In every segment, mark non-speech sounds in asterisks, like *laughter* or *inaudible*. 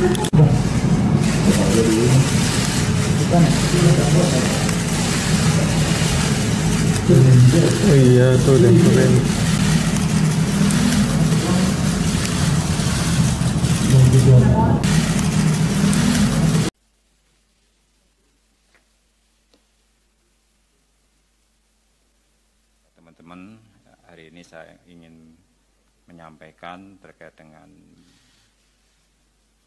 Oh iya tuh dan keren. Teman-teman, hari ini saya ingin menyampaikan terkait dengan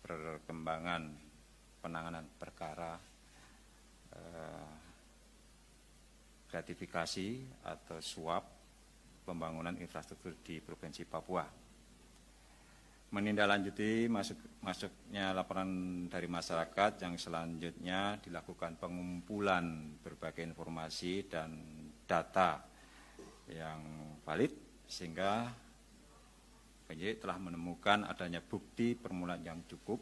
perkembangan penanganan perkara eh, gratifikasi atau suap pembangunan infrastruktur di Provinsi Papua. Menindaklanjuti masuk, masuknya laporan dari masyarakat yang selanjutnya dilakukan pengumpulan berbagai informasi dan data yang valid sehingga penyidik telah menemukan adanya bukti permulaan yang cukup.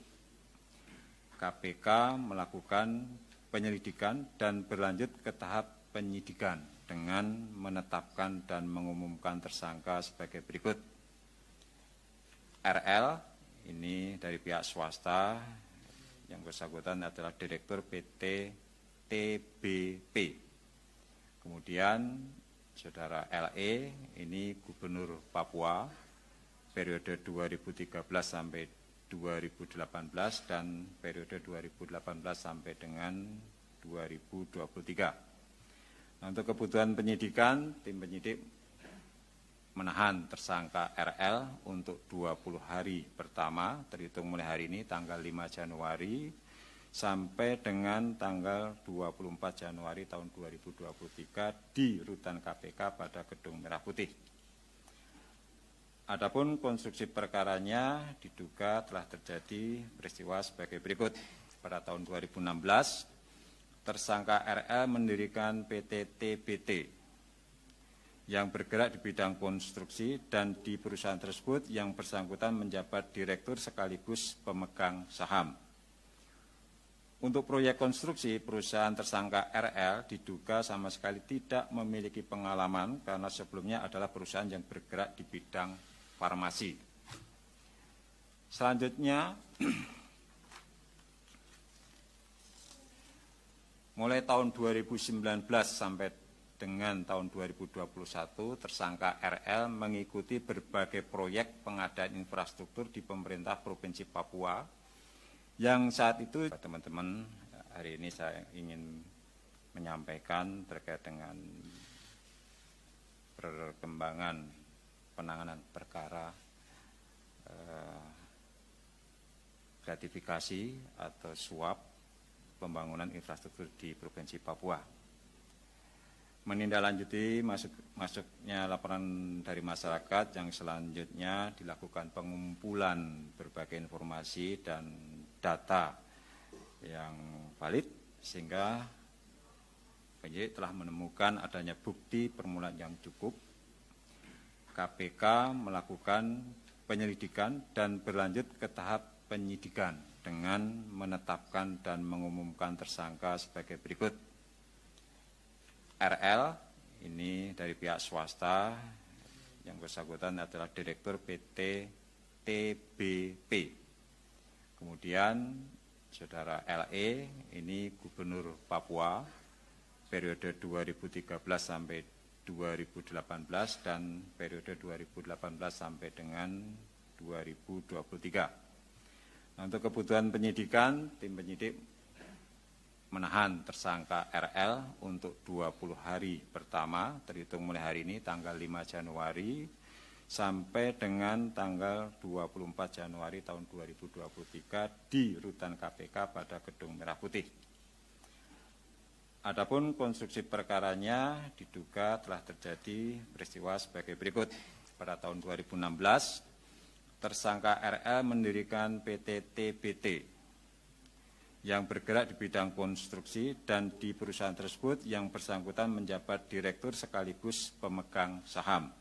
KPK melakukan penyelidikan dan berlanjut ke tahap penyidikan dengan menetapkan dan mengumumkan tersangka sebagai berikut. RL ini dari pihak swasta yang bersangkutan adalah Direktur PT TBP. Kemudian saudara LE ini Gubernur Papua periode 2013 sampai 2018 dan periode 2018 sampai dengan 2023. Nah, untuk kebutuhan penyidikan, tim penyidik menahan tersangka RL untuk 20 hari pertama terhitung mulai hari ini tanggal 5 Januari sampai dengan tanggal 24 Januari tahun 2023 di rutan KPK pada Gedung Merah Putih. Adapun konstruksi perkaranya diduga telah terjadi peristiwa sebagai berikut. Pada tahun 2016, tersangka RL mendirikan PT TBT yang bergerak di bidang konstruksi dan di perusahaan tersebut yang bersangkutan menjabat direktur sekaligus pemegang saham. Untuk proyek konstruksi, perusahaan tersangka RL diduga sama sekali tidak memiliki pengalaman karena sebelumnya adalah perusahaan yang bergerak di bidang farmasi. Selanjutnya, *clears throat* mulai tahun 2019 sampai dengan tahun 2021, tersangka RL mengikuti berbagai proyek pengadaan infrastruktur di pemerintah Provinsi Papua, yang saat itu teman-teman hari ini saya ingin menyampaikan terkait dengan perkembangan penanganan perkara eh, gratifikasi atau suap pembangunan infrastruktur di Provinsi Papua. Menindaklanjuti masuk, masuknya laporan dari masyarakat yang selanjutnya dilakukan pengumpulan berbagai informasi dan data yang valid sehingga penyidik telah menemukan adanya bukti permulaan yang cukup KPK melakukan penyelidikan dan berlanjut ke tahap penyidikan dengan menetapkan dan mengumumkan tersangka sebagai berikut. RL ini dari pihak swasta yang bersangkutan adalah Direktur PT TBP. Kemudian Saudara LE ini Gubernur Papua periode 2013 sampai 2018 dan periode 2018 sampai dengan 2023. Nah, untuk kebutuhan penyidikan, tim penyidik menahan tersangka RL untuk 20 hari pertama terhitung mulai hari ini tanggal 5 Januari sampai dengan tanggal 24 Januari tahun 2023 di Rutan KPK pada Gedung Merah Putih. Adapun konstruksi perkaranya diduga telah terjadi peristiwa sebagai berikut. Pada tahun 2016, tersangka RL mendirikan PT TBT yang bergerak di bidang konstruksi dan di perusahaan tersebut yang bersangkutan menjabat direktur sekaligus pemegang saham.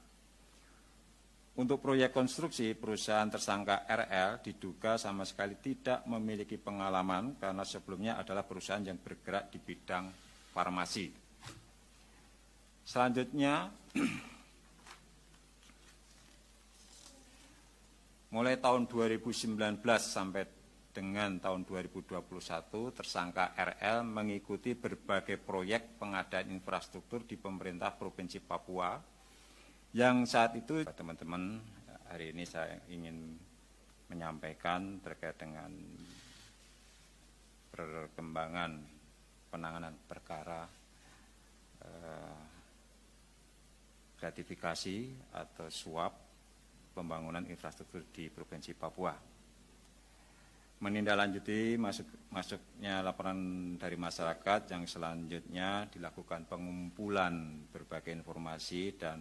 Untuk proyek konstruksi, perusahaan tersangka RL diduga sama sekali tidak memiliki pengalaman karena sebelumnya adalah perusahaan yang bergerak di bidang farmasi. Selanjutnya, *clears throat* mulai tahun 2019 sampai dengan tahun 2021, tersangka RL mengikuti berbagai proyek pengadaan infrastruktur di pemerintah Provinsi Papua yang saat itu teman-teman hari ini saya ingin menyampaikan terkait dengan perkembangan penanganan perkara eh, gratifikasi atau suap pembangunan infrastruktur di Provinsi Papua. Menindaklanjuti masuk, masuknya laporan dari masyarakat yang selanjutnya dilakukan pengumpulan berbagai informasi dan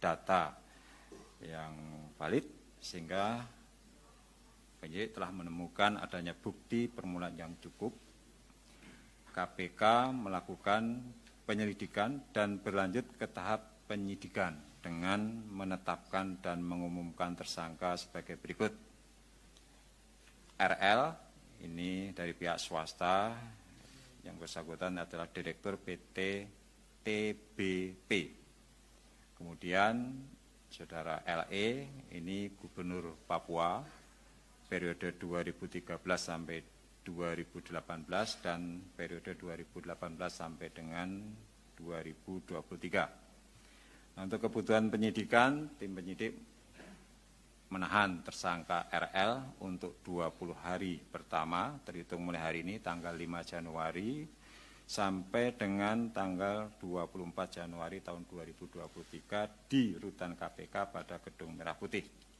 data yang valid sehingga penyidik telah menemukan adanya bukti permulaan yang cukup KPK melakukan penyelidikan dan berlanjut ke tahap penyidikan dengan menetapkan dan mengumumkan tersangka sebagai berikut. RL ini dari pihak swasta yang bersangkutan adalah Direktur PT TBP. Kemudian Saudara LE ini Gubernur Papua periode 2013 sampai 2018 dan periode 2018 sampai dengan 2023. Nah, untuk kebutuhan penyidikan, tim penyidik menahan tersangka RL untuk 20 hari pertama terhitung mulai hari ini tanggal 5 Januari sampai dengan tanggal 24 Januari tahun 2023 di Rutan KPK pada Gedung Merah Putih.